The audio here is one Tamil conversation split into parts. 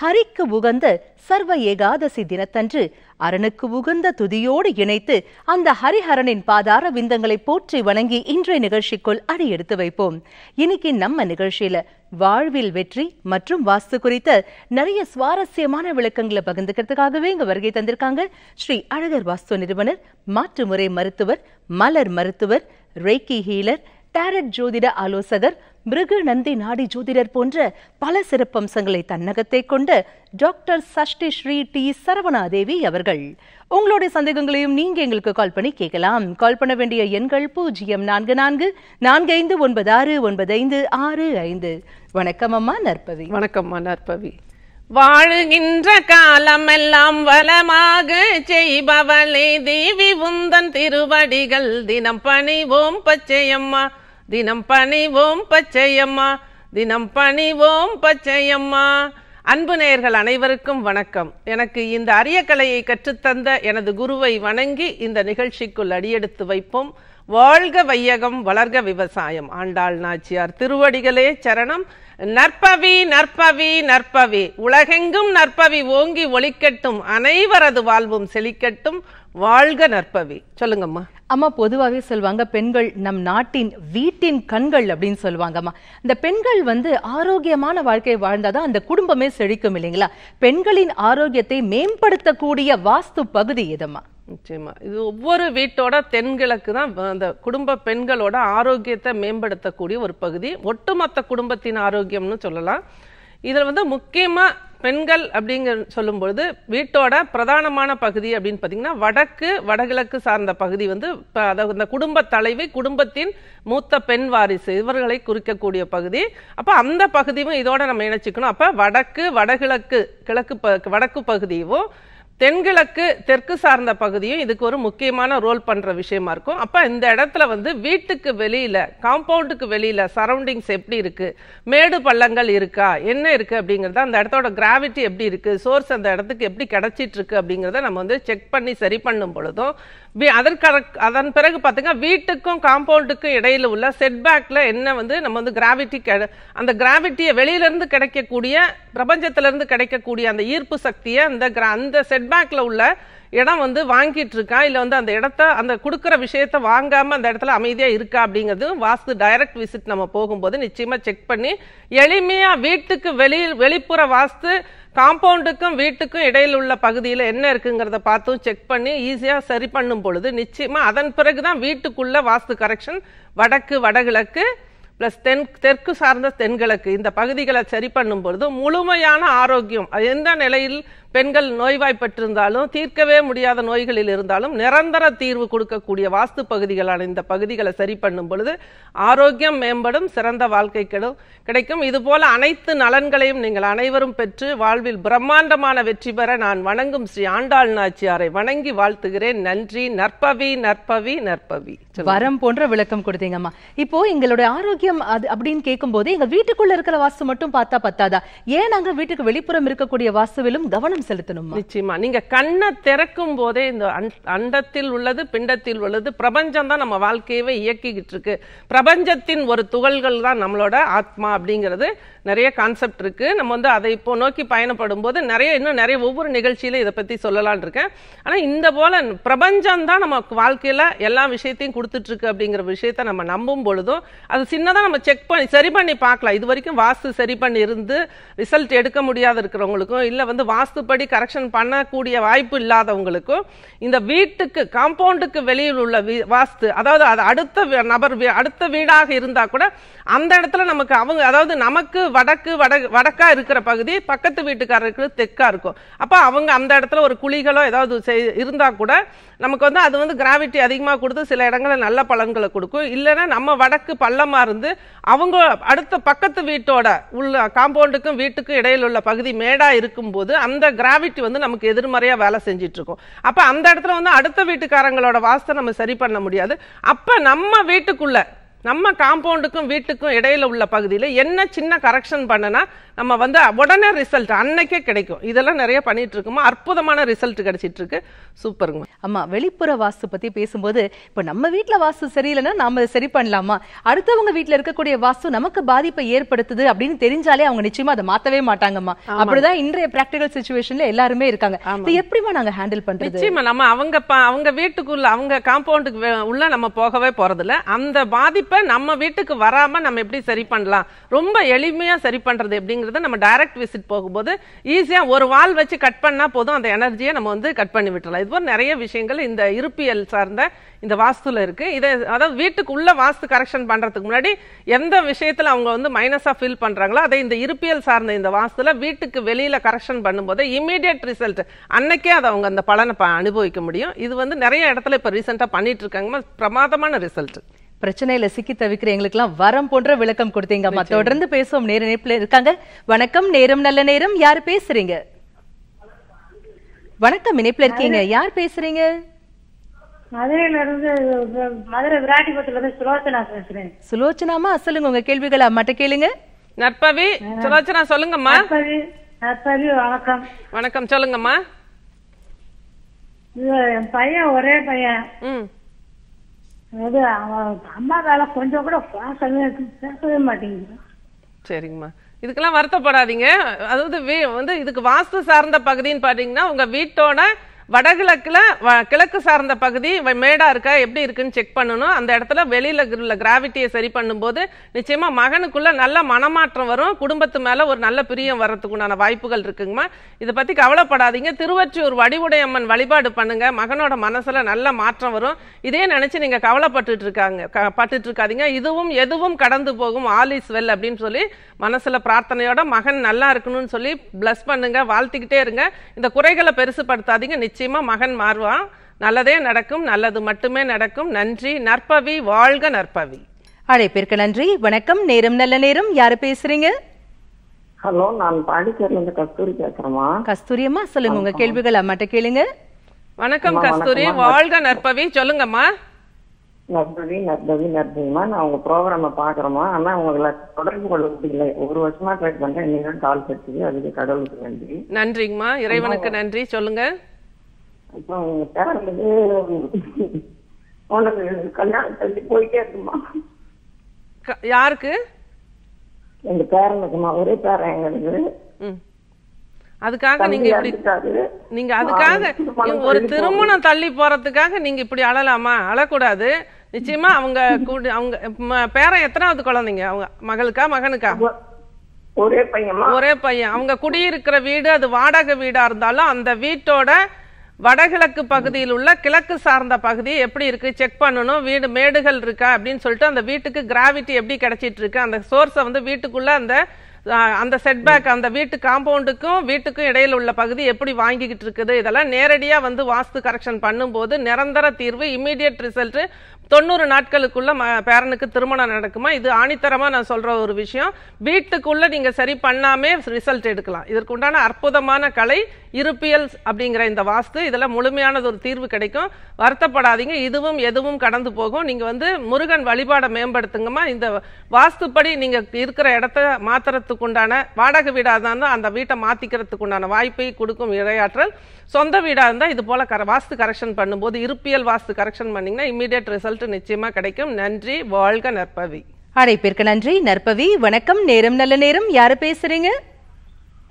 ஹரிக்கு உகந்த சர்வ ஏகாதசி தினத்தன்று அரணுக்கு உகந்த துதியோடு இணைத்து அந்த ஹரிஹரனின் பாதார விந்தங்களை போற்றி வணங்கி இன்றைய நிகழ்ச்சிக்குள் அடியெடுத்து வைப்போம் இன்னைக்கு நம்ம நிகழ்ச்சியில வாழ்வில் வெற்றி மற்றும் வாஸ்து குறித்த நிறைய சுவாரஸ்யமான விளக்கங்களை பகிர்ந்துக்கிறதுக்காகவே இங்க வருகை தந்திருக்காங்க ஸ்ரீ அழகர் வாஸ்து நிறுவனர் மாற்றுமுறை மருத்துவர் மலர் மருத்துவர் ரேக்கி ஹீலர் டேரட் ஜோதிட ஆலோசகர் மிருக நந்தி நாடி ஜோதிடர் போன்ற பல சிறப்பம்சங்களை தன்னகத்தை கொண்ட டாக்டர் சஷ்டி ஸ்ரீ டி சரவணாதேவி அவர்கள் உங்களுடைய சந்தேகங்களையும் நீங்க எங்களுக்கு கால் பண்ணி கேட்கலாம் கால் பண்ண வேண்டிய எண்கள் பூஜ்ஜியம் நான்கு நான்கு நான்கு ஐந்து ஒன்பது ஆறு ஒன்பது ஐந்து ஆறு ஐந்து வணக்கம் அம்மா நற்பவி வணக்கம்மா நற்பவி வாழுகின்ற காலமெல்லாம் வளமாக செய்பவளே தேவி உந்தன் திருவடிகள் தினம் பணிவோம் பச்சையம்மா தினம் பணிவோம் பச்சையம்மா தினம் பணிவோம் பச்சையம்மா அன்பு நேயர்கள் அனைவருக்கும் வணக்கம் எனக்கு இந்த அரிய கலையை கற்றுத்தந்த எனது குருவை வணங்கி இந்த நிகழ்ச்சிக்குள் அடியெடுத்து வைப்போம் வாழ்க வையகம் வளர்க விவசாயம் ஆண்டாள் நாச்சியார் திருவடிகளே சரணம் நற்பவி நற்பவி நற்பவி உலகெங்கும் நற்பவி ஓங்கி ஒழிக்கட்டும் அனைவரது வாழ்வும் செழிக்கட்டும் வாழ்க நற்பவி சொல்லுங்கம்மா அம்மா பொதுவாகவே சொல்லுவாங்க பெண்கள் நம் நாட்டின் வீட்டின் கண்கள் அப்படின்னு சொல்லுவாங்கம்மா இந்த பெண்கள் வந்து ஆரோக்கியமான வாழ்க்கையை வாழ்ந்தாதான் அந்த குடும்பமே செழிக்கும் இல்லைங்களா பெண்களின் ஆரோக்கியத்தை மேம்படுத்தக்கூடிய வாஸ்து பகுதி இதம்மா நிச்சயமா இது ஒவ்வொரு வீட்டோட தென்கிழக்கு தான் அந்த குடும்ப பெண்களோட ஆரோக்கியத்தை மேம்படுத்தக்கூடிய ஒரு பகுதி ஒட்டுமொத்த குடும்பத்தின் ஆரோக்கியம்னு சொல்லலாம் இதில் வந்து முக்கியமாக பெண்கள் அப்படிங்கிற சொல்லும்பொழுது வீட்டோட பிரதானமான பகுதி அப்படின்னு பார்த்தீங்கன்னா வடக்கு வடகிழக்கு சார்ந்த பகுதி வந்து அதாவது இந்த குடும்ப தலைவி குடும்பத்தின் மூத்த பெண் வாரிசு இவர்களை குறிக்கக்கூடிய பகுதி அப்போ அந்த பகுதியும் இதோட நம்ம இணைச்சிக்கணும் அப்போ வடக்கு வடகிழக்கு கிழக்கு வடக்கு பகுதியும் தென்கிழக்கு தெற்கு சார்ந்த பகுதியும் இதுக்கு ஒரு முக்கியமான ரோல் பண்ணுற விஷயமா இருக்கும் அப்போ இந்த இடத்துல வந்து வீட்டுக்கு வெளியில் காம்பவுண்டுக்கு வெளியில் சரௌண்டிங்ஸ் எப்படி இருக்குது மேடு பள்ளங்கள் இருக்கா என்ன இருக்குது அப்படிங்கறத அந்த இடத்தோட கிராவிட்டி எப்படி இருக்குது சோர்ஸ் அந்த இடத்துக்கு எப்படி கிடைச்சிட்டு இருக்கு அப்படிங்கிறத நம்ம வந்து செக் பண்ணி சரி பண்ணும் பொழுதும் அதற்கு அதன் பிறகு பார்த்தீங்கன்னா வீட்டுக்கும் காம்பவுண்டுக்கும் இடையில் உள்ள செட்பேக்கில் என்ன வந்து நம்ம வந்து கிராவிட்டி அந்த கிராவிட்டியை வெளியிலேருந்து கிடைக்கக்கூடிய பிரபஞ்சத்திலேருந்து கிடைக்கக்கூடிய அந்த ஈர்ப்பு சக்தியை அந்த கிரா அந்த செட்பேக்கில் உள்ள இடம் வந்து வாங்கிட்டு இருக்கா இல்லை வந்து அந்த இடத்த அந்த கொடுக்குற விஷயத்த வாங்காமல் அந்த இடத்துல அமைதியாக இருக்கா அப்படிங்கிறது வாஸ்து டைரக்ட் விசிட் நம்ம போகும்போது நிச்சயமாக செக் பண்ணி எளிமையாக வீட்டுக்கு வெளியில் வெளிப்புற வாஸ்து காம்பவுண்டுக்கும் வீட்டுக்கும் இடையில் உள்ள பகுதியில் என்ன இருக்குங்கிறத பார்த்தும் செக் பண்ணி ஈஸியாக சரி பண்ணும் பொழுது நிச்சயமாக அதன் பிறகு தான் வீட்டுக்குள்ளே வாஸ்து கரெக்ஷன் வடக்கு வடகிழக்கு ப்ளஸ் தென் தெற்கு சார்ந்த தென்கிழக்கு இந்த பகுதிகளை சரி பண்ணும் பொழுது முழுமையான ஆரோக்கியம் எந்த நிலையில் பெண்கள் நோய்வாய்ப்பட்டிருந்தாலும் தீர்க்கவே முடியாத நோய்களில் இருந்தாலும் நிரந்தர தீர்வு கொடுக்கக்கூடிய வாஸ்து பகுதிகளான இந்த பகுதிகளை சரி பண்ணும் பொழுது ஆரோக்கியம் மேம்படும் சிறந்த வாழ்க்கை கிடைக்கும் இதுபோல அனைத்து நலன்களையும் நீங்கள் அனைவரும் பெற்று வாழ்வில் பிரம்மாண்டமான வெற்றி பெற நான் வணங்கும் ஸ்ரீ ஆண்டாள் நாச்சியாரை வணங்கி வாழ்த்துகிறேன் நன்றி நற்பவி நற்பவி நற்பவி வரம் போன்ற விளக்கம் கொடுத்தீங்கம்மா இப்போ எங்களுடைய ஆரோக்கியம் அது அப்படின்னு கேட்கும் போது எங்க வீட்டுக்குள்ள இருக்கிற வாஸ்து மட்டும் பார்த்தா பத்தாதா ஏன் அங்க வீட்டுக்கு வெளிப்புறம் இருக்கக்கூடிய வாஸ்துவிலும் கவனம் செலுத்தணும் நிச்சயமா நீங்க கண்ணை திறக்கும் போதே இந்த அண்டத்தில் உள்ளது பிண்டத்தில் உள்ளது பிரபஞ்சம் தான் நம்ம வாழ்க்கையவே இயக்கிக்கிட்டு இருக்கு பிரபஞ்சத்தின் ஒரு துகள்கள் தான் நம்மளோட ஆத்மா அப்படிங்கிறது நிறைய கான்செப்ட் இருக்குது நம்ம வந்து அதை இப்போ நோக்கி பயணப்படும் போது நிறைய இன்னும் நிறைய ஒவ்வொரு நிகழ்ச்சியில இதை பற்றி சொல்லலான் இருக்கேன் ஆனால் இந்த போல் பிரபஞ்சம் தான் நம்ம வாழ்க்கையில் எல்லா விஷயத்தையும் கொடுத்துட்ருக்கு அப்படிங்கிற விஷயத்த நம்ம நம்பும் பொழுதும் அது சின்னதாக நம்ம செக் பண்ணி சரி பண்ணி பார்க்கலாம் இது வரைக்கும் வாஸ்து சரி பண்ணி இருந்து ரிசல்ட் எடுக்க முடியாத இருக்கிறவங்களுக்கும் இல்லை வந்து வாஸ்துப்படி கரெக்ஷன் பண்ணக்கூடிய வாய்ப்பு இல்லாதவங்களுக்கும் இந்த வீட்டுக்கு காம்பவுண்டுக்கு வெளியில் உள்ள வாஸ்து அதாவது அது அடுத்த நபர் அடுத்த வீடாக இருந்தால் கூட அந்த இடத்துல நமக்கு அவங்க அதாவது நமக்கு வடக்கு வட வடக்கா இருக்கிற பகுதி பக்கத்து வீட்டுக்காரருக்கு தெற்கா இருக்கும் அப்போ அவங்க அந்த இடத்துல ஒரு குழிகளோ ஏதாவது செய் இருந்தால் கூட நமக்கு வந்து அது வந்து கிராவிட்டி அதிகமாக கொடுத்து சில இடங்களில் நல்ல பலன்களை கொடுக்கும் இல்லைன்னா நம்ம வடக்கு பள்ளமாக இருந்து அவங்க அடுத்த பக்கத்து வீட்டோட உள்ள காம்பவுண்டுக்கும் வீட்டுக்கும் இடையில் உள்ள பகுதி மேடாக இருக்கும்போது அந்த கிராவிட்டி வந்து நமக்கு எதிர்மறையாக வேலை இருக்கும் அப்போ அந்த இடத்துல வந்து அடுத்த வீட்டுக்காரங்களோட வாசத்தை நம்ம சரி பண்ண முடியாது அப்போ நம்ம வீட்டுக்குள்ளே நம்ம காம்பவுண்டுக்கும் வீட்டுக்கும் இடையில உள்ள பகுதியில் என்ன சின்ன கரெக்ஷன் பண்ணுனா நம்ம வந்து உடனே ரிசல்ட் அன்னைக்கே கிடைக்கும் இதெல்லாம் நிறைய பண்ணிட்டு இருக்கோமா அற்புதமான ரிசல்ட் கிடைச்சிட்டு இருக்கு சூப்பருங்க ஆமா வெளிப்புற வாஸ்து பத்தி பேசும்போது இப்போ நம்ம வீட்டில் வாஸ்து சரியில்லைன்னா நாம சரி பண்ணலாமா அடுத்தவங்க வீட்டில் இருக்கக்கூடிய வாஸ்து நமக்கு பாதிப்பை ஏற்படுத்துது அப்படின்னு தெரிஞ்சாலே அவங்க நிச்சயமா அதை மாத்தவே மாட்டாங்கம்மா அப்படிதான் இன்றைய பிராக்டிகல் சுச்சுவேஷன்ல எல்லாருமே இருக்காங்க எப்படிமா நாங்க ஹேண்டில் பண்றோம் நிச்சயமா நம்ம அவங்க அவங்க வீட்டுக்குள்ள அவங்க காம்பவுண்டுக்கு உள்ள நம்ம போகவே போறதில்லை அந்த பாதிப்பு நம்ம வீட்டுக்கு வராமல் நம்ம எப்படி சரி பண்ணலாம் ரொம்ப எளிமையாக சரி பண்ணுறது எப்படிங்கிறத நம்ம டைரக்ட் விசிட் போகும்போது ஈஸியாக ஒரு வால் வச்சு கட் பண்ணால் போதும் அந்த எனர்ஜியை நம்ம வந்து கட் பண்ணி விட்டுறலாம் இதுபோல் நிறைய விஷயங்கள் இந்த இருப்பியல் சார்ந்த இந்த வாஸ்துல இருக்குது இதை அதாவது வீட்டுக்குள்ளே வாஸ்து கரெக்ஷன் பண்ணுறதுக்கு முன்னாடி எந்த விஷயத்தில் அவங்க வந்து மைனஸாக ஃபீல் பண்ணுறாங்களோ அதை இந்த இருப்பியல் சார்ந்த இந்த வாஸ்துல வீட்டுக்கு வெளியில் கரெக்ஷன் பண்ணும்போது இமீடியட் ரிசல்ட் அன்னைக்கே அதை அவங்க அந்த பலனை அனுபவிக்க முடியும் இது வந்து நிறைய இடத்துல இப்போ ரீசெண்டாக பண்ணிட்டு இருக்காங்க பிரமாதமான ரிசல்ட் பிரச்சனையில சிக்கி தவிக்கிற எங்களுக்கு வரம் போன்ற விளக்கம் கொடுத்தீங்க அம்மா தொடர்ந்து பேசுவோம் நேர நேரத்தில் இருக்காங்க வணக்கம் நேரம் நல்ல நேரம் யார் பேசுறீங்க வணக்கம் இணைப்புல இருக்கீங்க யார் பேசுறீங்க மதுரையில இருந்து மதுரை விராட்டிபுரத்துல இருந்து சுலோச்சனா பேசுறேன் சுலோச்சனாமா உங்க கேள்விகளை அம்மாட்ட கேளுங்க நற்பவி சுலோச்சனா சொல்லுங்கம்மா நற்பவி வணக்கம் வணக்கம் சொல்லுங்கம்மா என் பையன் ஒரே பையன் அது அவன் அம்மா வேலை கொஞ்சம் கூட பேசவே பேசவே மாட்டேங்குது சரிங்கம்மா இதுக்கெல்லாம் வருத்தப்படாதீங்க அதாவது வந்து இதுக்கு வாஸ்து சார்ந்த பகுதின்னு பாத்தீங்கன்னா உங்க வீட்டோட வடகிழக்கில் கிழக்கு சார்ந்த பகுதி மேடாக இருக்கா எப்படி இருக்குன்னு செக் பண்ணணும் அந்த இடத்துல வெளியில் உள்ள கிராவிட்டியை சரி பண்ணும்போது நிச்சயமாக மகனுக்குள்ளே நல்ல மனமாற்றம் வரும் குடும்பத்து மேலே ஒரு நல்ல பிரியம் வர்றதுக்குண்டான வாய்ப்புகள் இருக்குங்கம்மா இதை பற்றி கவலைப்படாதீங்க திருவற்றியூர் வடிவுடையம்மன் வழிபாடு பண்ணுங்க மகனோட மனசில் நல்ல மாற்றம் வரும் இதே நினச்சி நீங்கள் கவலைப்பட்டுட்டு இருக்காங்க பட்டுட்டு இருக்காதீங்க இதுவும் எதுவும் கடந்து போகும் ஆல் இஸ் வெல் அப்படின்னு சொல்லி மனசில் பிரார்த்தனையோட மகன் நல்லா இருக்கணும்னு சொல்லி பிளஸ் பண்ணுங்க வாழ்த்திக்கிட்டே இருங்க இந்த குறைகளை பெருசுப்படுத்தாதீங்க நிச்சயம் நிச்சயமாக மகன் மாறுவான் நல்லதே நடக்கும் நல்லது மட்டுமே நடக்கும் நன்றி நற்பவி வாழ்க நற்பவி அழைப்பிற்கு நன்றி வணக்கம் நேரம் நல்ல நேரம் யாரு பேசுறீங்க ஹலோ நான் பாண்டிச்சேரில இருந்து கஸ்தூரி பேசுறேமா கஸ்தூரியம்மா சொல்லுங்க உங்க கேள்விகள் அம்மாட்ட கேளுங்க வணக்கம் கஸ்தூரி வாழ்க நற்பவி சொல்லுங்கம்மா நற்பவி நற்பவி நற்பவிமா நான் உங்க ப்ரோக்ராம் பாக்குறோமா ஆனா உங்களை தொடர்பு கொள்ள முடியல ஒரு வருஷமா ட்ரை பண்றேன் இன்னைக்கு கால் கிடைச்சது அதுக்கு கடவுளுக்கு நன்றி நன்றிங்கம்மா இறைவனுக்கு நன்றி சொல்லுங்க யாருக்கு எங்க பேரனுக்குமா ஒரே பேரன் எங்களுக்கு அதுக்காக நீங்க இப்படி நீங்க அதுக்காக ஒரு திருமணம் தள்ளி போறதுக்காக நீங்க இப்படி அழலாமா அழக்கூடாது நிச்சயமா அவங்க கூட அவங்க பேரன் எத்தனாவது குழந்தைங்க அவங்க மகளுக்கா மகனுக்கா ஒரே பையன் ஒரே பையன் அவங்க குடியிருக்கிற வீடு அது வாடகை வீடா இருந்தாலும் அந்த வீட்டோட வடகிழக்கு பகுதியில் உள்ள கிழக்கு சார்ந்த பகுதி எப்படி இருக்கு செக் பண்ணணும் வீடு மேடுகள் இருக்கா அப்படின்னு சொல்லிட்டு அந்த வீட்டுக்கு கிராவிட்டி எப்படி கிடைச்சிட்டு இருக்கு அந்த சோர்ஸை வந்து வீட்டுக்குள்ள அந்த அந்த செட்பேக் அந்த வீட்டு காம்பவுண்டுக்கும் வீட்டுக்கும் இடையில் உள்ள பகுதி எப்படி வாங்கிக்கிட்டு இருக்குது இதெல்லாம் நேரடியாக வந்து வாஸ்து கரெக்ஷன் பண்ணும்போது நிரந்தர தீர்வு இமீடியட் ரிசல்ட் தொண்ணூறு நாட்களுக்குள்ள பேரனுக்கு திருமணம் நடக்குமா இது ஆணித்தரமா நான் சொல்ற ஒரு விஷயம் வீட்டுக்குள்ள நீங்க சரி பண்ணாமே ரிசல்ட் எடுக்கலாம் இதற்கு உண்டான அற்புதமான கலை இருப்பியல் அப்படிங்கிற இந்த வாஸ்து இதில் முழுமையானது ஒரு தீர்வு கிடைக்கும் வருத்தப்படாதீங்க இதுவும் எதுவும் கடந்து போகும் நீங்க வந்து முருகன் வழிபாடை மேம்படுத்துங்கம்மா இந்த வாஸ்துப்படி நீங்க இருக்கிற இடத்த மாத்துறதுக்கு உண்டான வாடகை வீடாக இருந்தால் அந்த வீட்டை மாத்திக்கிறதுக்கு உண்டான வாய்ப்பை கொடுக்கும் இரையாற்றல் சொந்த வீடாக இருந்தால் இது போல கர வாஸ்து கரெக்ஷன் பண்ணும்போது இருப்பியல் வாஸ்து கரெக்ஷன் பண்ணீங்கன்னா இம்மிடியட் ரிசல்ட் ரிசல்ட் நிச்சயமாக கிடைக்கும் நன்றி வாழ்க நற்பவி அழைப்பிற்கு நன்றி நற்பவி வணக்கம் நேரம் நல்ல நேரம் யாரு பேசுறீங்க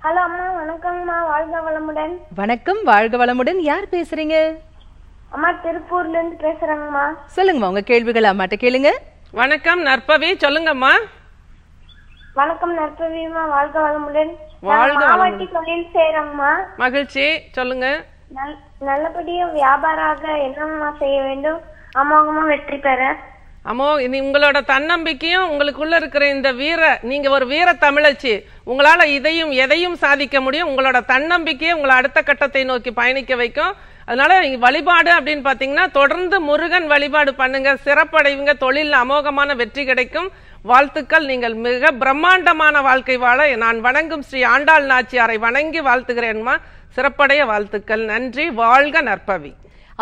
ஹலோ அம்மா வணக்கம்மா வாழ்க வளமுடன் வணக்கம் வாழ்க வளமுடன் யார் பேசுறீங்க அம்மா திருப்பூர்ல இருந்து பேசுறேங்கம்மா சொல்லுங்கம்மா உங்க கேள்விகள் அம்மாட்ட கேளுங்க வணக்கம் நற்பவி சொல்லுங்கம்மா வணக்கம் நற்பவிமா வாழ்க வளமுடன் வாழ்க வளமுடன் தொழில் செய்றேங்கம்மா மகிழ்ச்சி சொல்லுங்க நல்லபடியா வியாபாராக என்னம்மா செய்ய வேண்டும் அமோகமா வெற்றி பெற அமோ நீ உங்களோட தன்னம்பிக்கையும் உங்களுக்குள்ள இருக்கிற இந்த வீர நீங்க ஒரு வீர தமிழச்சி உங்களால இதையும் எதையும் சாதிக்க முடியும் உங்களோட தன்னம்பிக்கையே உங்களை அடுத்த கட்டத்தை நோக்கி பயணிக்க வைக்கும் அதனால வழிபாடு அப்படின்னு பாத்தீங்கன்னா தொடர்ந்து முருகன் வழிபாடு பண்ணுங்க சிறப்படைவுங்க தொழில் அமோகமான வெற்றி கிடைக்கும் வாழ்த்துக்கள் நீங்கள் மிக பிரம்மாண்டமான வாழ்க்கை வாழ நான் வணங்கும் ஸ்ரீ ஆண்டாள் நாச்சியாரை வணங்கி வாழ்த்துகிறேன்மா சிறப்படைய வாழ்த்துக்கள் நன்றி வாழ்க நற்பவி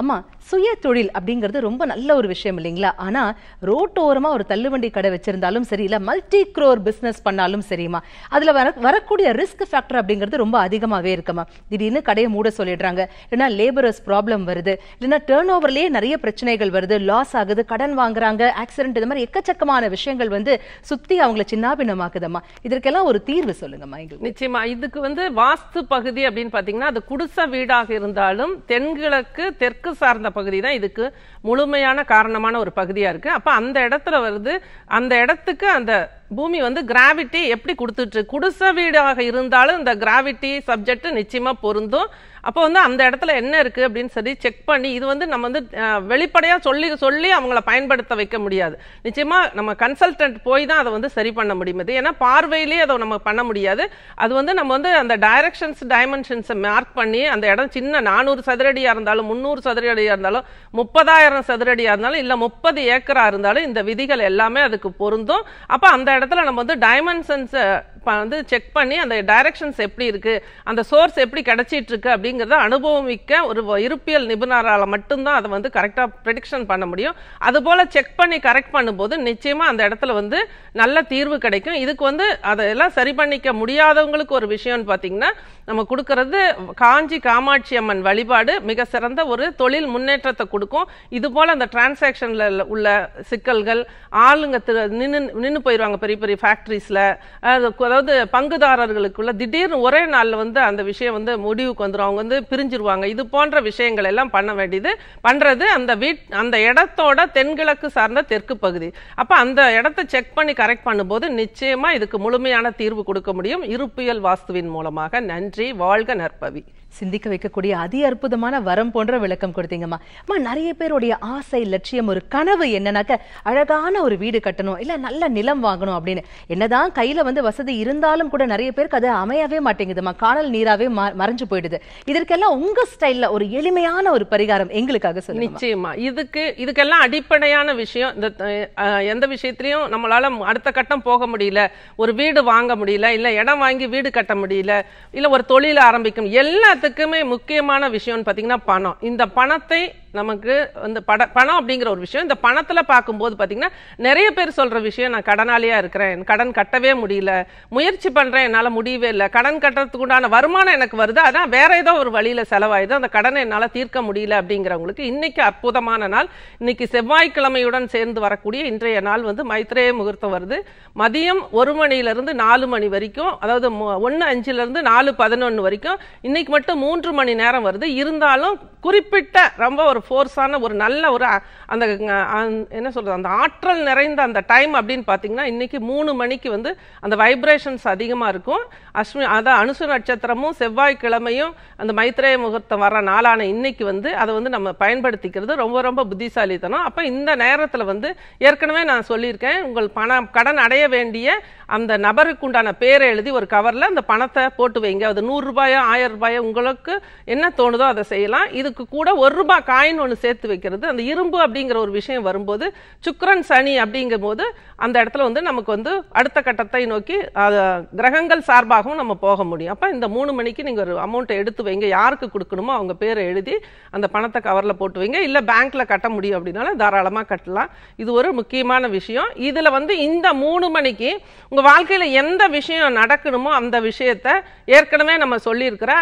அம்மா சுய தொழில் அப்படிங்கிறது ரொம்ப நல்ல ஒரு விஷயம் இல்லைங்களா ஆனால் ரோட்டோரமாக ஒரு தள்ளுவண்டி கடை வச்சிருந்தாலும் சரி இல்லை மல்டி க்ரோர் பிஸ்னஸ் பண்ணாலும் சரிம்மா அதில் வர வரக்கூடிய ரிஸ்க் ஃபேக்டர் அப்படிங்கிறது ரொம்ப அதிகமாகவே இருக்குமா திடீர்னு கடையை மூட சொல்லிடுறாங்க இல்லைன்னா லேபரர்ஸ் ப்ராப்ளம் வருது இல்லைன்னா டேர்ன் ஓவர்லேயே நிறைய பிரச்சனைகள் வருது லாஸ் ஆகுது கடன் வாங்குறாங்க ஆக்சிடென்ட் இந்த மாதிரி எக்கச்சக்கமான விஷயங்கள் வந்து சுற்றி அவங்கள சின்னாபின்னமாக்குதம்மா இதற்கெல்லாம் ஒரு தீர்வு சொல்லுங்கம்மா எங்களுக்கு நிச்சயமா இதுக்கு வந்து வாஸ்து பகுதி அப்படின்னு பார்த்தீங்கன்னா அது குடிசை வீடாக இருந்தாலும் தென்கிழக்கு தெற்கு சார்ந்த பகுதி தான் இதுக்கு முழுமையான காரணமான ஒரு பகுதியாக இருக்குது அப்போ அந்த இடத்துல வருது அந்த இடத்துக்கு அந்த பூமி வந்து கிராவிட்டி எப்படி கொடுத்துட்டு குடிசை வீடாக இருந்தாலும் இந்த கிராவிட்டி சப்ஜெக்ட் நிச்சயமாக பொருந்தும் அப்போ வந்து அந்த இடத்துல என்ன இருக்குது அப்படின்னு சொல்லி செக் பண்ணி இது வந்து நம்ம வந்து வெளிப்படையாக சொல்லி சொல்லி அவங்கள பயன்படுத்த வைக்க முடியாது நிச்சயமாக நம்ம கன்சல்டன்ட் போய் தான் அதை வந்து சரி பண்ண முடியுது ஏன்னா பார்வையிலேயே அதை நம்ம பண்ண முடியாது அது வந்து நம்ம வந்து அந்த டைரக்ஷன்ஸ் டைமென்ஷன்ஸை மார்க் பண்ணி அந்த இடம் சின்ன நானூறு சதுரடியாக இருந்தாலும் முந்நூறு சதுரடியாக இருந்தாலும் முப்பதாயிரம் சதுரடியாக இருந்தாலும் இல்லை முப்பது ஏக்கராக இருந்தாலும் இந்த விதிகள் எல்லாமே அதுக்கு பொருந்தும் அப்போ அந்த இடத்துல நம்ம வந்து டைமென்ஷன்ஸை வந்து செக் பண்ணி அந்த டைரக்ஷன்ஸ் எப்படி இருக்குது அந்த சோர்ஸ் எப்படி கிடைச்சிட்டு இருக்கு அப்படிங்கிறத அனுபவம் மிக்க ஒரு இருப்பியல் நிபுணரால் மட்டும்தான் அதை வந்து கரெக்டாக ப்ரெடிக்ஷன் பண்ண முடியும் அதுபோல் செக் பண்ணி கரெக்ட் பண்ணும்போது நிச்சயமாக அந்த இடத்துல வந்து நல்ல தீர்வு கிடைக்கும் இதுக்கு வந்து அதெல்லாம் சரி பண்ணிக்க முடியாதவங்களுக்கு ஒரு விஷயம்னு பார்த்தீங்கன்னா நம்ம கொடுக்கறது காஞ்சி காமாட்சி அம்மன் வழிபாடு மிக சிறந்த ஒரு தொழில் முன்னேற்றத்தை கொடுக்கும் இது போல அந்த டிரான்சாக்ஷன்ல உள்ள சிக்கல்கள் ஆளுங்க நின்று நின்று போயிடுவாங்க பெரிய பெரிய ஃபேக்ட்ரிஸில் அதாவது பங்குதாரர்களுக்குள்ள திடீர்னு ஒரே நாளில் வந்து அந்த விஷயம் வந்து முடிவுக்கு வந்துடும் அவங்க வந்து பிரிஞ்சிருவாங்க இது போன்ற விஷயங்கள் எல்லாம் பண்ண வேண்டியது பண்ணுறது அந்த வீட் அந்த இடத்தோட தென்கிழக்கு சார்ந்த தெற்கு பகுதி அப்போ அந்த இடத்த செக் பண்ணி கரெக்ட் பண்ணும்போது நிச்சயமாக இதுக்கு முழுமையான தீர்வு கொடுக்க முடியும் இருப்பியல் வாஸ்துவின் மூலமாக நன்றி வாழ்க நற்பவி சிந்திக்க வைக்கக்கூடிய அதி அற்புதமான வரம் போன்ற விளக்கம் கொடுத்தீங்கம்மா அம்மா நிறைய பேருடைய ஆசை லட்சியம் ஒரு கனவு என்னன்னாக்க அழகான ஒரு வீடு கட்டணும் இல்லை நல்ல நிலம் வாங்கணும் அப்படின்னு என்னதான் கையில் வந்து வசதி இருந்தாலும் கூட நிறைய பேருக்கு அது அமையவே மாட்டேங்குதுமா காணல் நீராவே மறைஞ்சு போயிடுது இதற்கெல்லாம் உங்க ஸ்டைல்ல ஒரு எளிமையான ஒரு பரிகாரம் எங்களுக்காக சொல்லி நிச்சயமா இதுக்கு இதுக்கெல்லாம் அடிப்படையான விஷயம் இந்த எந்த விஷயத்திலையும் நம்மளால அடுத்த கட்டம் போக முடியல ஒரு வீடு வாங்க முடியல இல்ல இடம் வாங்கி வீடு கட்ட முடியல இல்ல ஒரு தொழில் ஆரம்பிக்கும் எல்லாத்துக்குமே முக்கியமான விஷயம்னு பாத்தீங்கன்னா பணம் இந்த பணத்தை நமக்கு இந்த பட பணம் அப்படிங்கிற ஒரு விஷயம் இந்த பணத்தில் பார்க்கும்போது பார்த்தீங்கன்னா நிறைய பேர் சொல்கிற விஷயம் நான் கடனாளியாக இருக்கிறேன் கடன் கட்டவே முடியல முயற்சி பண்ணுறேன் என்னால் முடியவே இல்லை கடன் கட்டுறதுக்கு உண்டான வருமானம் எனக்கு வருது அதான் வேற ஏதோ ஒரு வழியில் செலவாயுது அந்த கடனை என்னால் தீர்க்க முடியல அப்படிங்கிறவங்களுக்கு இன்னைக்கு அற்புதமான நாள் இன்னைக்கு செவ்வாய்க்கிழமையுடன் சேர்ந்து வரக்கூடிய இன்றைய நாள் வந்து மைத்ரேய முகூர்த்தம் வருது மதியம் ஒரு மணியிலிருந்து நாலு மணி வரைக்கும் அதாவது ஒன்று அஞ்சுலேருந்து நாலு பதினொன்று வரைக்கும் இன்னைக்கு மட்டும் மூன்று மணி நேரம் வருது இருந்தாலும் குறிப்பிட்ட ரொம்ப ஒரு ஃபோர்ஸான ஒரு நல்ல ஒரு அந்த என்ன சொல்கிறது அந்த ஆற்றல் நிறைந்த அந்த டைம் அப்படின்னு பார்த்தீங்கன்னா இன்றைக்கி மூணு மணிக்கு வந்து அந்த வைப்ரேஷன்ஸ் அதிகமாக இருக்கும் அஸ்மி அதான் அனுசு நட்சத்திரமும் செவ்வாய்க்கிழமையும் அந்த மைத்ரேய முகூர்த்தம் வர நாளான இன்றைக்கி வந்து அதை வந்து நம்ம பயன்படுத்திக்கிறது ரொம்ப ரொம்ப புத்திசாலித்தனம் அப்போ இந்த நேரத்தில் வந்து ஏற்கனவே நான் சொல்லியிருக்கேன் உங்கள் பணம் கடன் அடைய வேண்டிய அந்த நபருக்கு உண்டான பேரை எழுதி ஒரு கவரில் அந்த பணத்தை போட்டு வைங்க அது நூறுரூபாயோ ஆயிரம் ரூபாயோ உங்களுக்கு என்ன தோணுதோ அதை செய்யலாம் இதுக்கு கூட ஒரு ரூபாய் சைன் ஒன்று சேர்த்து வைக்கிறது அந்த இரும்பு அப்படிங்கிற ஒரு விஷயம் வரும்போது சுக்கரன் சனி அப்படிங்கும் போது அந்த இடத்துல வந்து நமக்கு வந்து அடுத்த கட்டத்தை நோக்கி கிரகங்கள் சார்பாகவும் நம்ம போக முடியும் அப்போ இந்த மூணு மணிக்கு நீங்கள் ஒரு அமௌண்ட்டை எடுத்து வைங்க யாருக்கு கொடுக்கணுமோ அவங்க பேரை எழுதி அந்த பணத்தை கவரில் போட்டு வைங்க இல்லை பேங்க்கில் கட்ட முடியும் அப்படின்னாலும் தாராளமாக கட்டலாம் இது ஒரு முக்கியமான விஷயம் இதில் வந்து இந்த மூணு மணிக்கு உங்கள் வாழ்க்கையில் எந்த விஷயம் நடக்கணுமோ அந்த விஷயத்தை ஏற்கனவே நம்ம சொல்லியிருக்கிற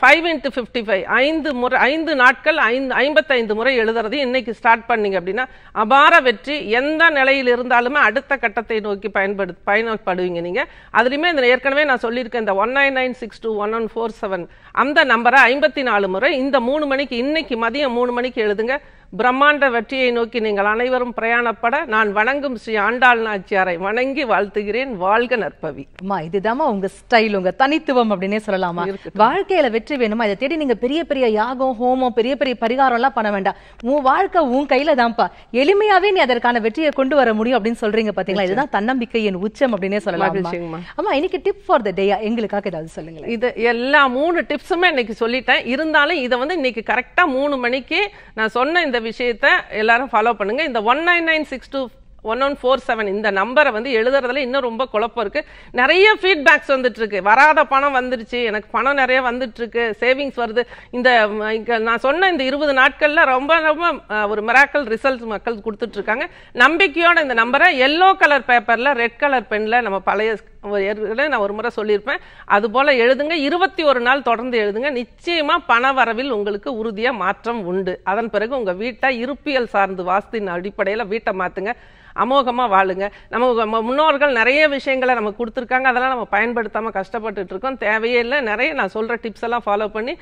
ஃபைவ் இன்ட்டு ஃபிஃப்டி ஃபைவ் ஐந்து முறை ஐந்து நாட்கள் ஐந்து ஐம்பத்தைந்து முறை எழுதுறது இன்னைக்கு ஸ்டார்ட் பண்ணீங்க அப்படின்னா அபார வெற்றி எந்த நிலையில் இருந்தாலுமே அடுத்த கட்டத்தை நோக்கி பயன்படு பயன்படுவீங்க நீங்கள் அதுலேயுமே இந்த ஏற்கனவே நான் சொல்லியிருக்கேன் இந்த one nine nine six two one one four seven அந்த நம்பரை ஐம்பத்தி நாலு முறை இந்த மூணு மணிக்கு இன்னைக்கு மதியம் மூணு மணிக்கு எழுதுங்க பிரம்மாண்ட வெற்றியை நோக்கி நீங்கள் அனைவரும் பிரயாணப்பட நான் வணங்கும் ஸ்ரீ ஆண்டாள் நாச்சியாரை வணங்கி வாழ்த்துகிறேன் வாழ்க நற்பவி அம்மா இதுதாம்மா உங்க ஸ்டைல் உங்க தனித்துவம் அப்படின்னே சொல்லலாமா வாழ்க்கையில வெற்றி வேணுமா இதை தேடி நீங்க பெரிய பெரிய யாகம் ஹோமம் பெரிய பெரிய பரிகாரம் எல்லாம் பண்ண வேண்டாம் உன் வாழ்க்கை உன் கையில தான்ப்பா எளிமையாவே நீ அதற்கான வெற்றியை கொண்டு வர முடியும் அப்படின்னு சொல்றீங்க பாத்தீங்களா இதுதான் தன்னம்பிக்கையின் உச்சம் அப்படின்னே சொல்லலாம் ஆமா இன்னைக்கு டிப் ஃபார் த டே எங்களுக்காக ஏதாவது சொல்லுங்க இது எல்லா மூணு டிப்ஸுமே இன்னைக்கு சொல்லிட்டேன் இருந்தாலும் இதை வந்து இன்னைக்கு கரெக்டா மூணு மணிக்கு நான் சொன்ன இந்த விஷயத்தை எல்லாரும் ஃபாலோ பண்ணுங்க இந்த one nine nine six two one one four seven இந்த நம்பரை வந்து எழுதுறதுல இன்னும் ரொம்ப குழப்பம் இருக்கு நிறைய ஃபீட்பேக்ஸ் வந்துட்டு இருக்கு வராத பணம் வந்துருச்சு எனக்கு பணம் நிறைய வந்துட்டு இருக்கு சேவிங்ஸ் வருது இந்த நான் சொன்ன இந்த இருபது நாட்கள்ல ரொம்ப ரொம்ப ஒரு மிராக்கல் ரிசல்ட் மக்கள் கொடுத்துட்டு இருக்காங்க நம்பிக்கையோட இந்த நம்பரை எல்லோ கலர் பேப்பர்ல ரெட் கலர் பெண்ல நம்ம பழைய நான் ஒரு முறை சொல்லியிருப்பேன் அது போல எழுதுங்க இருபத்தி ஒரு நாள் தொடர்ந்து எழுதுங்க நிச்சயமா பண வரவில் உங்களுக்கு உறுதியா மாற்றம் உண்டு அதன் பிறகு உங்க வீட்டை இருப்பியல் சார்ந்து வாஸ்தின் அடிப்படையில் வீட்டை மாத்துங்க அமோகமாக வாழுங்க நம்ம முன்னோர்கள் நிறைய விஷயங்களை நமக்கு கொடுத்துருக்காங்க அதெல்லாம் நம்ம பயன்படுத்தாமல் கஷ்டப்பட்டுட்டு இருக்கோம் தேவையே இல்லை நிறைய நான் சொல்கிற டிப்ஸ் எல்லாம் ஃபாலோ பண்ணி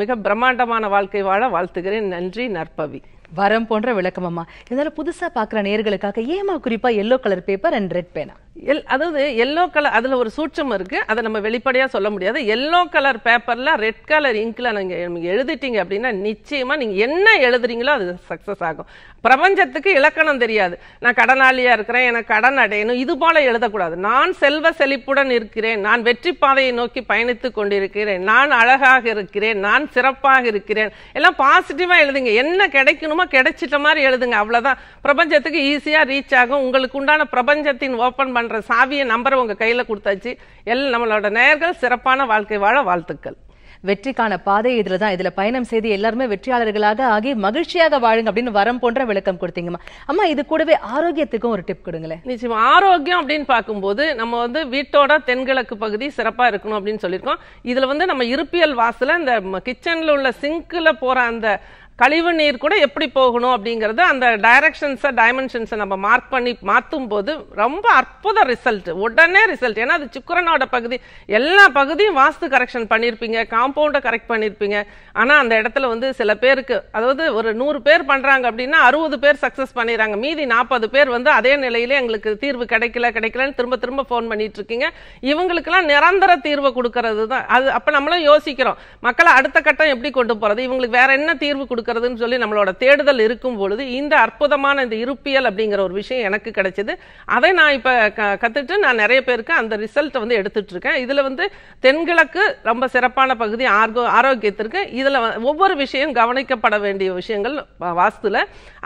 மிக பிரம்மாண்டமான வாழ்க்கை வாழ வாழ்த்துகிறேன் நன்றி நற்பவி வரம் போன்ற விளக்கமம்மா இருந்தாலும் புதுசாக பார்க்குற நேர்களுக்காக ஏமா குறிப்பாக yellow colour paper and red பேனா எல் அதாவது எல்லோ கலர் அதில் ஒரு சூட்சம் இருக்குது அதை நம்ம வெளிப்படையாக சொல்ல முடியாது எல்லோ கலர் பேப்பரில் ரெட் கலர் இங்கில் நீங்கள் எழுதிட்டீங்க அப்படின்னா நிச்சயமாக நீங்கள் என்ன எழுதுறீங்களோ அது சக்ஸஸ் ஆகும் பிரபஞ்சத்துக்கு இலக்கணம் தெரியாது நான் கடனாளியாக இருக்கிறேன் எனக்கு கடன் அடையணும் இது போல் எழுதக்கூடாது நான் செல்வ செழிப்புடன் இருக்கிறேன் நான் வெற்றி பாதையை நோக்கி பயணித்து கொண்டிருக்கிறேன் நான் அழகாக இருக்கிறேன் நான் சிறப்பாக இருக்கிறேன் எல்லாம் பாசிட்டிவாக எழுதுங்க என்ன கிடைக்கணுமோ கிடைச்சிட்ட மாதிரி எழுதுங்க அவ்வளோதான் பிரபஞ்சத்துக்கு ஈஸியாக ரீச் ஆகும் உங்களுக்கு உண்டான பிரபஞ்சத்தின் ஓப்பன் பண்ண பண்ணுற சாவியை நம்பரை உங்கள் கையில் கொடுத்தாச்சு எல்லாம் நம்மளோட நேர்கள் சிறப்பான வாழ்க்கை வாழ வாழ்த்துக்கள் வெற்றிக்கான பாதை இதுல தான் இதுல பயணம் செய்து எல்லாருமே வெற்றியாளர்களாக ஆகி மகிழ்ச்சியாக வாழுங்க அப்படின்னு வரம் போன்ற விளக்கம் கொடுத்தீங்கம்மா அம்மா இது கூடவே ஆரோக்கியத்துக்கும் ஒரு டிப் கொடுங்களேன் நிச்சயம் ஆரோக்கியம் அப்படின்னு பார்க்கும்போது நம்ம வந்து வீட்டோட தென்கிழக்கு பகுதி சிறப்பா இருக்கணும் அப்படின்னு சொல்லியிருக்கோம் இதுல வந்து நம்ம இருப்பியல் வாசல இந்த கிச்சன்ல உள்ள சிங்க்ல போற அந்த கழிவு நீர் கூட எப்படி போகணும் அப்படிங்கிறது அந்த டைரக்ஷன்ஸை டைமென்ஷன்ஸை நம்ம மார்க் பண்ணி மாற்றும் போது ரொம்ப அற்புத ரிசல்ட் உடனே ரிசல்ட் ஏன்னா அது சுக்கரனோட பகுதி எல்லா பகுதியும் வாஸ்து கரெக்ஷன் பண்ணியிருப்பீங்க காம்பவுண்டை கரெக்ட் பண்ணியிருப்பீங்க ஆனால் அந்த இடத்துல வந்து சில பேருக்கு அதாவது ஒரு நூறு பேர் பண்ணுறாங்க அப்படின்னா அறுபது பேர் சக்ஸஸ் பண்ணிடுறாங்க மீதி நாற்பது பேர் வந்து அதே நிலையிலே எங்களுக்கு தீர்வு கிடைக்கல கிடைக்கலன்னு திரும்ப திரும்ப ஃபோன் பண்ணிட்டு இருக்கீங்க இவங்களுக்கெல்லாம் நிரந்தர தீர்வை கொடுக்கறது தான் அது அப்போ நம்மளும் யோசிக்கிறோம் மக்களை அடுத்த கட்டம் எப்படி கொண்டு போகிறது இவங்களுக்கு வேற என்ன தீர்வு கொடுக்க இருக்கிறதுன்னு சொல்லி நம்மளோட தேடுதல் இருக்கும் பொழுது இந்த அற்புதமான இந்த இருப்பியல் அப்படிங்கிற ஒரு விஷயம் எனக்கு கிடைச்சது அதை நான் இப்போ க கற்றுட்டு நான் நிறைய பேருக்கு அந்த ரிசல்ட்டை வந்து எடுத்துட்டு இருக்கேன் இதில் வந்து தென்கிழக்கு ரொம்ப சிறப்பான பகுதி ஆர்கோ ஆரோக்கியத்திற்கு இதில் ஒவ்வொரு விஷயம் கவனிக்கப்பட வேண்டிய விஷயங்கள் வாஸ்துல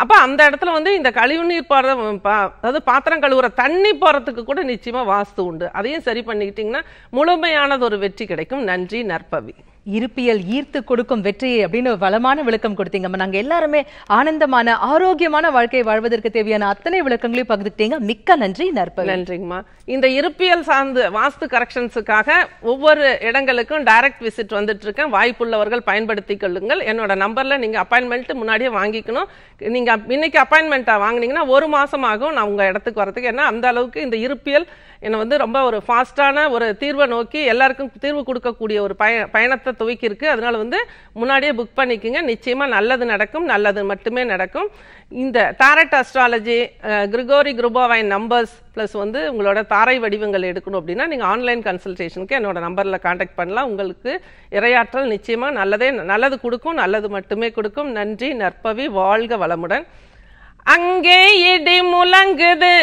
அப்போ அந்த இடத்துல வந்து இந்த கழிவுநீர் போகிற அதாவது பாத்திரம் கழுவுற தண்ணி போகிறதுக்கு கூட நிச்சயமாக வாஸ்து உண்டு அதையும் சரி பண்ணிக்கிட்டிங்கன்னா முழுமையானது ஒரு வெற்றி கிடைக்கும் நன்றி நற்பவி இருப்பியல் ஈர்த்து கொடுக்கும் வெற்றி அப்படின்னு வளமான விளக்கம் கொடுத்தீங்க நாங்கள் எல்லாருமே ஆனந்தமான ஆரோக்கியமான வாழ்க்கையை வாழ்வதற்கு தேவையான அத்தனை விளக்கங்களையும் பகிர்ந்துட்டீங்க மிக்க நன்றி நற்ப நன்றிங்கம்மா இந்த இருப்பியல் சார்ந்து வாஸ்து கரெக்ஷன்ஸுக்காக ஒவ்வொரு இடங்களுக்கும் டைரக்ட் விசிட் வந்துட்டு இருக்கேன் வாய்ப்புள்ளவர்கள் பயன்படுத்தி கொள்ளுங்கள் என்னோட நம்பரில் நீங்கள் அப்பாயின்மெண்ட் முன்னாடியே வாங்கிக்கணும் நீங்கள் இன்னைக்கு அப்பாயின்மெண்ட்டாக வாங்கினீங்கன்னா ஒரு மாதம் ஆகும் நான் உங்கள் இடத்துக்கு வரத்துக்கு ஏன்னா அந்த அளவுக்கு இந்த இருப்பியல் என்னை வந்து ரொம்ப ஒரு ஃபாஸ்ட்டான ஒரு தீர்வை நோக்கி எல்லாருக்கும் தீர்வு கொடுக்கக்கூடிய ஒரு பய பயணத்தை துவக்கி துவக்கியிருக்கு அதனால் வந்து முன்னாடியே புக் பண்ணிக்கோங்க நிச்சயமாக நல்லது நடக்கும் நல்லது மட்டுமே நடக்கும் இந்த தாரட் அஸ்ட்ராலஜி கிரிகோரி குருபாவின் நம்பர்ஸ் ப்ளஸ் வந்து உங்களோட தாரை வடிவங்கள் எடுக்கணும் அப்படின்னா நீங்கள் ஆன்லைன் கன்சல்டேஷனுக்கு என்னோட நம்பரில் காண்டாக்ட் பண்ணலாம் உங்களுக்கு இரையாற்றல் நிச்சயமாக நல்லதே நல்லது கொடுக்கும் நல்லது மட்டுமே கொடுக்கும் நன்றி நற்பவி வாழ்க வளமுடன் அங்கே இடி முழங்குது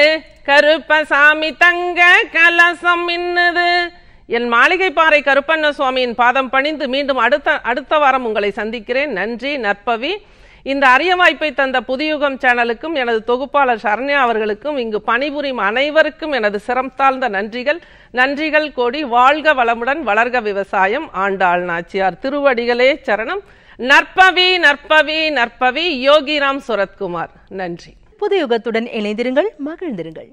கருப்பசாமி தங்க கலசம் மின்னுது என் மாளிகைப்பாறை கருப்பண்ண சுவாமியின் பாதம் பணிந்து மீண்டும் அடுத்த அடுத்த வாரம் உங்களை சந்திக்கிறேன் நன்றி நற்பவி இந்த அரிய வாய்ப்பை தந்த புதியுகம் சேனலுக்கும் எனது தொகுப்பாளர் சரண்யா அவர்களுக்கும் இங்கு பணிபுரியும் அனைவருக்கும் எனது சிரம் தாழ்ந்த நன்றிகள் நன்றிகள் கோடி வாழ்க வளமுடன் வளர்க விவசாயம் ஆண்டாள் நாச்சியார் திருவடிகளே சரணம் நற்பவி நற்பவி நற்பவி யோகிராம் சுரத்குமார் நன்றி புதியுகத்துடன் இணைந்திருங்கள் மகிழ்ந்திருங்கள்